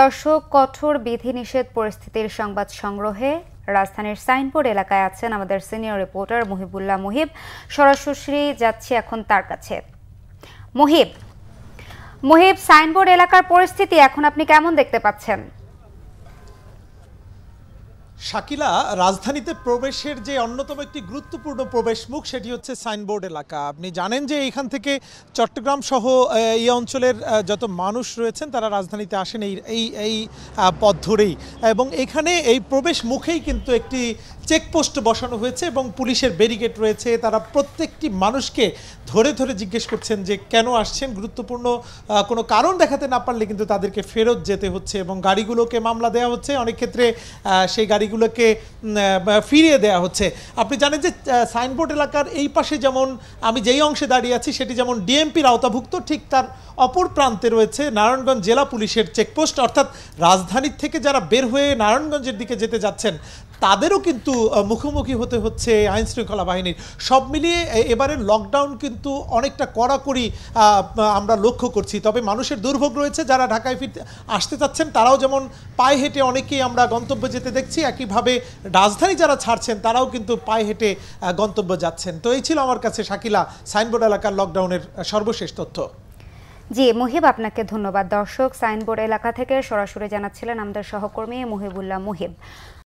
দর্শক কঠোর বিধিনিষেধ পরিস্থিতির সংবাদ সংগ্রহে রাজধানীর সাইনবোর্ড এলাকায় আছেন আমাদের সিনিয়র রিপোর্টার মহিবুল্লাহ মুহিব সরাসরি যাচ্ছি এখন তার কাছে মুহিব মুহিব সাইনবোর্ড এলাকার পরিস্থিতি এখন আপনি কেমন দেখতে পাচ্ছেন শাকিলা রাজধানীতে প্রবেশের যে অন্যতম একটি গুরুত্বপূর্ণ প্রবেশমুখ সেটি হচ্ছে সাইনবোর্ড এলাকা আপনি জানেন যে এখান থেকে চট্টগ্রাম সহ এই অঞ্চলের যত মানুষ রয়েছেন তারা রাজধানীতে আসেন এই এই এই পথ ধরেই এবং এখানে এই প্রবেশ মুখেই কিন্তু একটি চেকপোস্ট বসানো হয়েছে এবং পুলিশের ব্যারিকেড রয়েছে তারা প্রত্যেকটি মানুষকে ধরে ধরে জিজ্ঞেস করছেন যে কেন আসছেন গুরুত্বপূর্ণ কোনো কারণ দেখাতে না পারলে কিন্তু তাদেরকে ফেরত যেতে হচ্ছে এবং গাড়িগুলোকে মামলা দেওয়া হচ্ছে অনেক ক্ষেত্রে সেই গাড়ি গাড়িগুলোকে ফিরিয়ে দেয়া হচ্ছে আপনি জানেন যে সাইনবোর্ড এলাকার এই পাশে যেমন আমি যেই অংশে দাঁড়িয়ে আছি সেটি যেমন ডিএমপির আওতাভুক্ত ঠিক তার অপর প্রান্তে রয়েছে নারায়ণগঞ্জ জেলা পুলিশের চেকপোস্ট অর্থাৎ রাজধানীর থেকে যারা বের হয়ে নারায়ণগঞ্জের দিকে যেতে যাচ্ছেন তাদেরও কিন্তু মুখোমুখি হতে হচ্ছে আইন শৃঙ্খলা বাহিনীর সব মিলিয়ে এবারে লকডাউন কিন্তু অনেকটা কড়াকড়ি আমরা লক্ষ্য করছি তবে মানুষের দুর্ভোগ রয়েছে যারা ঢাকায় ফিরতে আসতে চাচ্ছেন তারাও যেমন পায়ে হেঁটে অনেকেই আমরা গন্তব্যে যেতে দেখছি একইভাবে রাজধানী যারা ছাড়ছেন তারাও কিন্তু পায়ে হেঁটে গন্তব্য যাচ্ছেন তো এই ছিল আমার কাছে শাকিলা সাইনবোর্ড এলাকার লকডাউনের সর্বশেষ তথ্য জি মুহিব আপনাকে ধন্যবাদ দর্শক সাইনবোর্ড এলাকা থেকে সরাসরি জানাচ্ছিলেন আমাদের সহকর্মী মুহিবুল্লাহ মুহিব